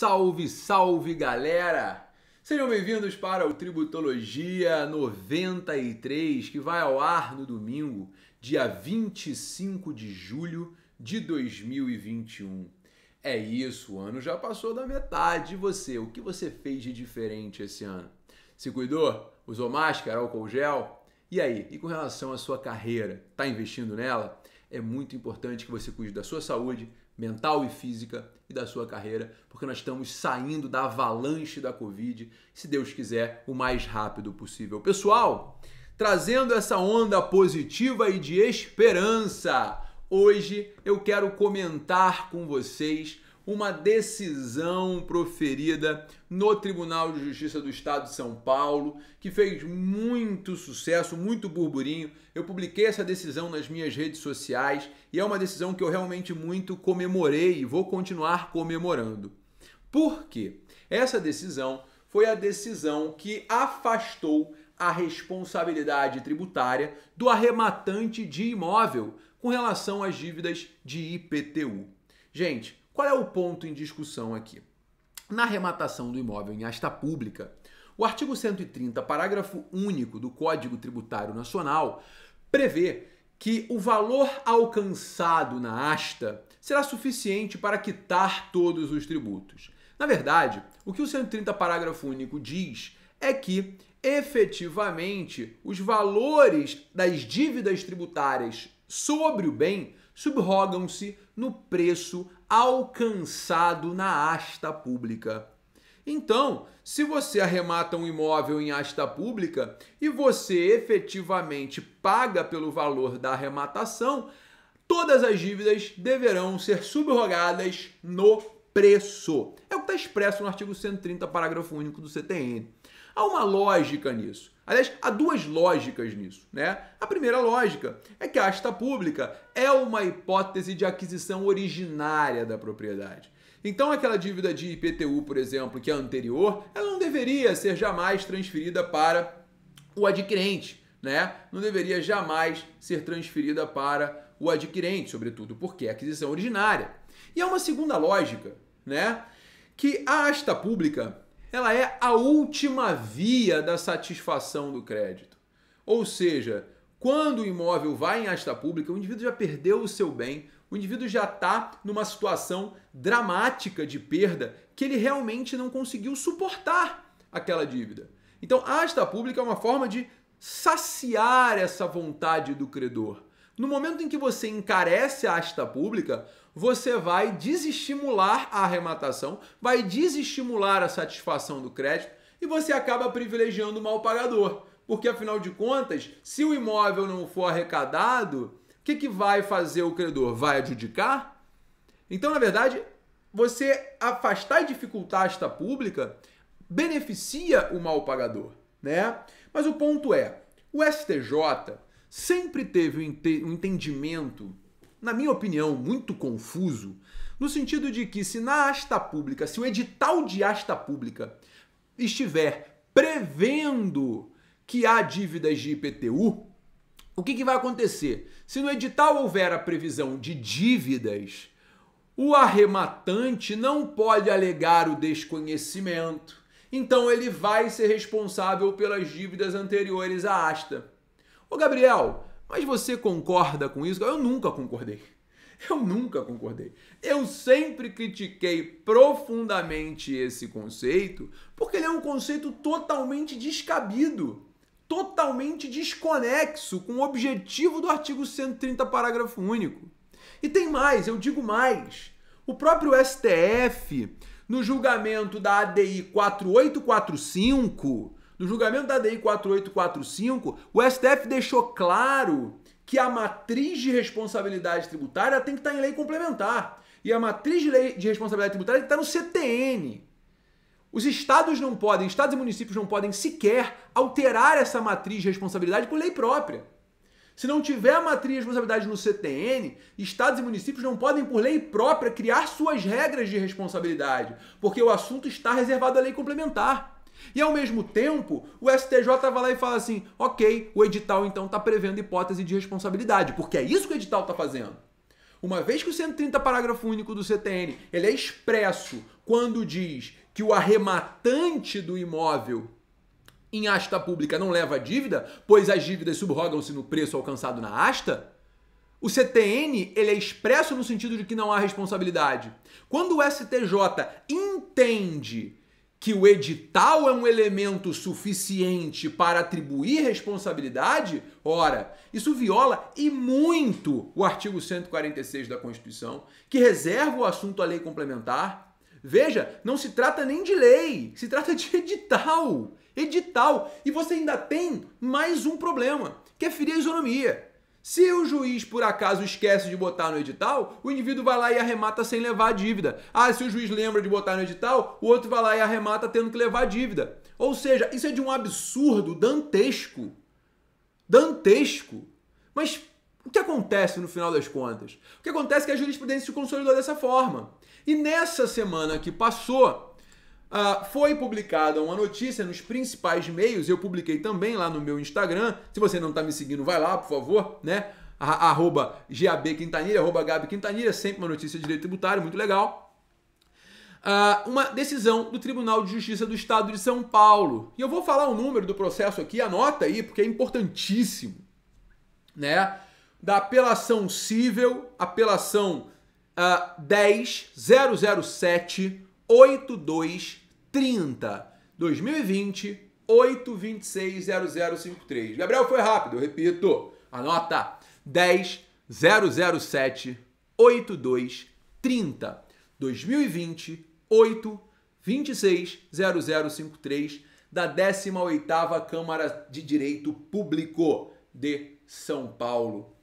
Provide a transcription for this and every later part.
Salve, salve galera! Sejam bem-vindos para o Tributologia 93, que vai ao ar no domingo, dia 25 de julho de 2021. É isso, o ano já passou da metade. E você, o que você fez de diferente esse ano? Se cuidou? Usou máscara, álcool gel? E aí, e com relação à sua carreira, tá investindo nela? É muito importante que você cuide da sua saúde, mental e física e da sua carreira, porque nós estamos saindo da avalanche da Covid, se Deus quiser, o mais rápido possível. Pessoal, trazendo essa onda positiva e de esperança, hoje eu quero comentar com vocês uma decisão proferida no Tribunal de Justiça do Estado de São Paulo, que fez muito sucesso, muito burburinho. Eu publiquei essa decisão nas minhas redes sociais e é uma decisão que eu realmente muito comemorei e vou continuar comemorando. Por quê? Essa decisão foi a decisão que afastou a responsabilidade tributária do arrematante de imóvel com relação às dívidas de IPTU. Gente, qual é o ponto em discussão aqui? Na arrematação do imóvel em asta pública, o artigo 130, parágrafo único do Código Tributário Nacional, prevê que o valor alcançado na asta será suficiente para quitar todos os tributos. Na verdade, o que o 130, parágrafo único diz é que efetivamente os valores das dívidas tributárias sobre o bem subrogam-se no preço alcançado na asta pública. Então, se você arremata um imóvel em asta pública e você efetivamente paga pelo valor da arrematação, todas as dívidas deverão ser subrogadas no preço. É o que está expresso no artigo 130, parágrafo único do CTN. Há uma lógica nisso. Aliás, há duas lógicas nisso, né? A primeira lógica é que a asta pública é uma hipótese de aquisição originária da propriedade. Então, aquela dívida de IPTU, por exemplo, que é anterior, ela não deveria ser jamais transferida para o adquirente, né? Não deveria jamais ser transferida para o adquirente, sobretudo porque é aquisição originária. E há uma segunda lógica, né? Que a asta pública ela é a última via da satisfação do crédito. Ou seja, quando o imóvel vai em asta pública, o indivíduo já perdeu o seu bem, o indivíduo já está numa situação dramática de perda que ele realmente não conseguiu suportar aquela dívida. Então, a asta pública é uma forma de saciar essa vontade do credor. No momento em que você encarece a asta pública, você vai desestimular a arrematação, vai desestimular a satisfação do crédito e você acaba privilegiando o mal pagador. Porque afinal de contas, se o imóvel não for arrecadado, o que, que vai fazer o credor? Vai adjudicar? Então, na verdade, você afastar e dificultar a asta pública beneficia o mal pagador, né? Mas o ponto é, o STJ sempre teve um entendimento, na minha opinião, muito confuso, no sentido de que se na asta pública, se o edital de asta pública estiver prevendo que há dívidas de IPTU, o que, que vai acontecer? Se no edital houver a previsão de dívidas, o arrematante não pode alegar o desconhecimento. Então ele vai ser responsável pelas dívidas anteriores à asta. Ô Gabriel, mas você concorda com isso? Eu nunca concordei. Eu nunca concordei. Eu sempre critiquei profundamente esse conceito, porque ele é um conceito totalmente descabido, totalmente desconexo com o objetivo do artigo 130, parágrafo único. E tem mais, eu digo mais. O próprio STF, no julgamento da ADI 4845, no julgamento da DI 4845, o STF deixou claro que a matriz de responsabilidade tributária tem que estar tá em lei complementar. E a matriz de, lei de responsabilidade tributária tem que estar tá no CTN. Os estados não podem, estados e municípios não podem sequer alterar essa matriz de responsabilidade por lei própria. Se não tiver a matriz de responsabilidade no CTN, estados e municípios não podem, por lei própria, criar suas regras de responsabilidade, porque o assunto está reservado à lei complementar. E ao mesmo tempo, o STJ vai lá e fala assim: ok, o edital então está prevendo hipótese de responsabilidade, porque é isso que o edital está fazendo. Uma vez que o 130 parágrafo único do CTN ele é expresso quando diz que o arrematante do imóvel em asta pública não leva dívida, pois as dívidas subrogam-se no preço alcançado na asta, o CTN ele é expresso no sentido de que não há responsabilidade. Quando o STJ entende que o edital é um elemento suficiente para atribuir responsabilidade, ora, isso viola e muito o artigo 146 da Constituição, que reserva o assunto à lei complementar. Veja, não se trata nem de lei, se trata de edital. Edital. E você ainda tem mais um problema, que é ferir a isonomia. Se o juiz, por acaso, esquece de botar no edital, o indivíduo vai lá e arremata sem levar a dívida. Ah, se o juiz lembra de botar no edital, o outro vai lá e arremata tendo que levar a dívida. Ou seja, isso é de um absurdo dantesco. Dantesco. Mas o que acontece no final das contas? O que acontece é que a jurisprudência se consolidou dessa forma. E nessa semana que passou, Uh, foi publicada uma notícia nos principais meios, eu publiquei também lá no meu Instagram. Se você não está me seguindo, vai lá, por favor, né? arroba GAB Quintanilha, arroba Gabi Quintanilha, sempre uma notícia de direito tributário, muito legal. Uh, uma decisão do Tribunal de Justiça do Estado de São Paulo. E eu vou falar o número do processo aqui, anota aí, porque é importantíssimo. Né? Da apelação civil, apelação uh, ah, 10007 8230. 2020 8260053. Gabriel foi rápido, eu repito. Anota 10 007 8230. 2020 8 260053 da 18ª Câmara de Direito Público de São Paulo.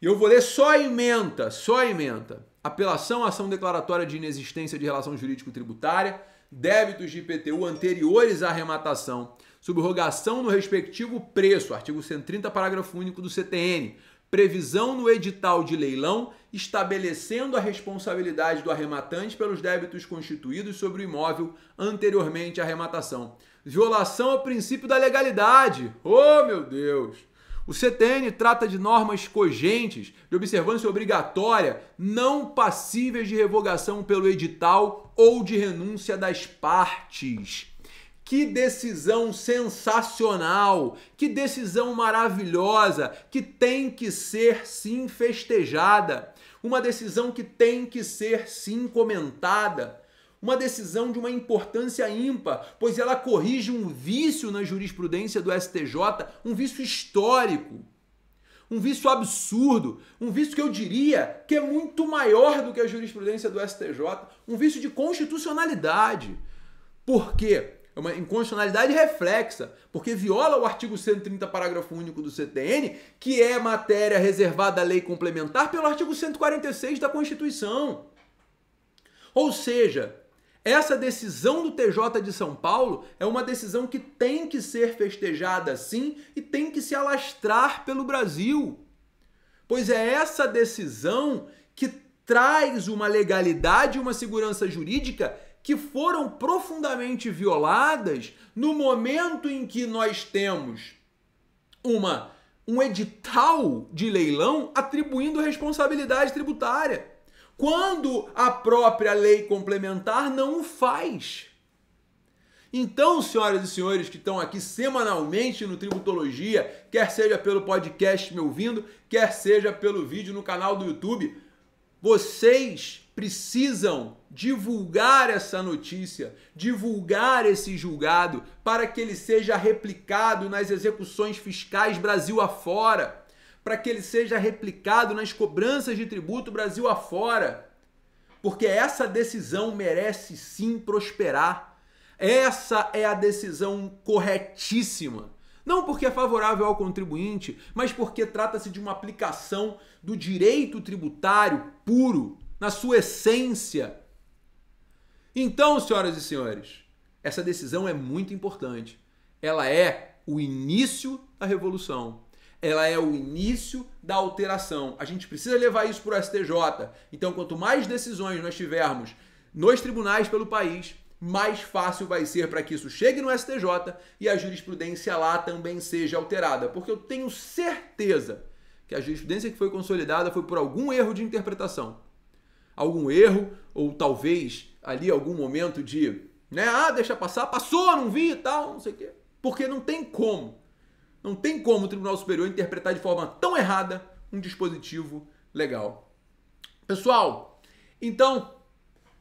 E eu vou ler só a emenda, só a emenda apelação à ação declaratória de inexistência de relação jurídico-tributária, débitos de IPTU anteriores à arrematação, subrogação no respectivo preço, artigo 130, parágrafo único do CTN, previsão no edital de leilão estabelecendo a responsabilidade do arrematante pelos débitos constituídos sobre o imóvel anteriormente à arrematação. Violação ao princípio da legalidade. Oh, meu Deus! O CTN trata de normas cogentes, de observância obrigatória, não passíveis de revogação pelo edital ou de renúncia das partes. Que decisão sensacional, que decisão maravilhosa, que tem que ser sim festejada, uma decisão que tem que ser sim comentada uma decisão de uma importância ímpar, pois ela corrige um vício na jurisprudência do STJ, um vício histórico, um vício absurdo, um vício que eu diria que é muito maior do que a jurisprudência do STJ, um vício de constitucionalidade. Por quê? É uma inconstitucionalidade reflexa, porque viola o artigo 130, parágrafo único do CTN, que é matéria reservada à lei complementar pelo artigo 146 da Constituição. Ou seja, essa decisão do TJ de São Paulo é uma decisão que tem que ser festejada sim e tem que se alastrar pelo Brasil. Pois é essa decisão que traz uma legalidade e uma segurança jurídica que foram profundamente violadas no momento em que nós temos uma um edital de leilão atribuindo responsabilidade tributária quando a própria lei complementar não o faz. Então, senhoras e senhores que estão aqui semanalmente no Tributologia, quer seja pelo podcast me ouvindo, quer seja pelo vídeo no canal do YouTube, vocês precisam divulgar essa notícia, divulgar esse julgado para que ele seja replicado nas execuções fiscais Brasil afora para que ele seja replicado nas cobranças de tributo Brasil afora. Porque essa decisão merece sim prosperar. Essa é a decisão corretíssima. Não porque é favorável ao contribuinte, mas porque trata-se de uma aplicação do direito tributário puro, na sua essência. Então, senhoras e senhores, essa decisão é muito importante. Ela é o início da revolução ela é o início da alteração. A gente precisa levar isso para o STJ. Então, quanto mais decisões nós tivermos nos tribunais pelo país, mais fácil vai ser para que isso chegue no STJ e a jurisprudência lá também seja alterada. Porque eu tenho certeza que a jurisprudência que foi consolidada foi por algum erro de interpretação. Algum erro, ou talvez ali algum momento de, né, ah, deixa passar, passou, não vi e tal, não sei o quê. Porque não tem como não tem como o Tribunal Superior interpretar de forma tão errada um dispositivo legal. Pessoal, então,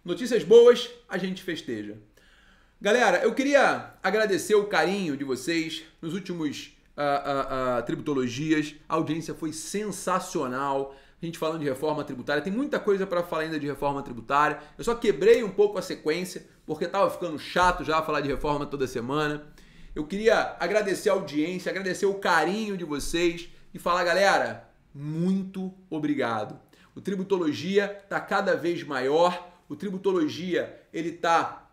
notícias boas, a gente festeja. Galera, eu queria agradecer o carinho de vocês nos últimos uh, uh, uh, tributologias. A audiência foi sensacional. A gente falando de reforma tributária, tem muita coisa para falar ainda de reforma tributária. Eu só quebrei um pouco a sequência, porque estava ficando chato já falar de reforma toda semana. Eu queria agradecer a audiência, agradecer o carinho de vocês e falar, galera, muito obrigado. O Tributologia está cada vez maior, o Tributologia ele está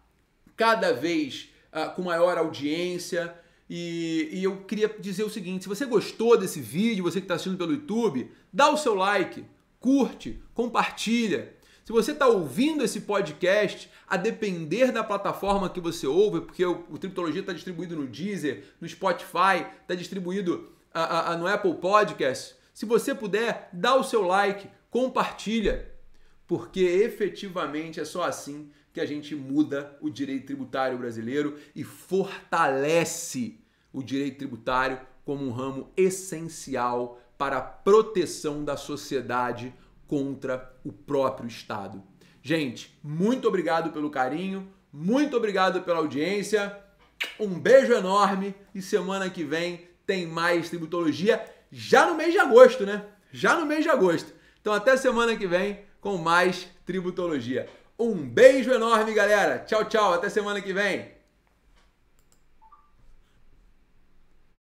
cada vez uh, com maior audiência. E, e, eu queria dizer o seguinte: se você gostou desse vídeo, você que está assistindo pelo YouTube, dá o seu like, curte, compartilha, se você está ouvindo esse podcast, a depender da plataforma que você ouve, porque o, o Triptologia está distribuído no Deezer, no Spotify, está distribuído a, a, no Apple Podcast, se você puder, dá o seu like, compartilha, porque efetivamente é só assim que a gente muda o direito tributário brasileiro e fortalece o direito tributário como um ramo essencial para a proteção da sociedade contra o próprio Estado. Gente, muito obrigado pelo carinho, muito obrigado pela audiência. Um beijo enorme e semana que vem tem mais tributologia já no mês de agosto, né? Já no mês de agosto. Então até semana que vem com mais tributologia. Um beijo enorme, galera. Tchau, tchau. Até semana que vem.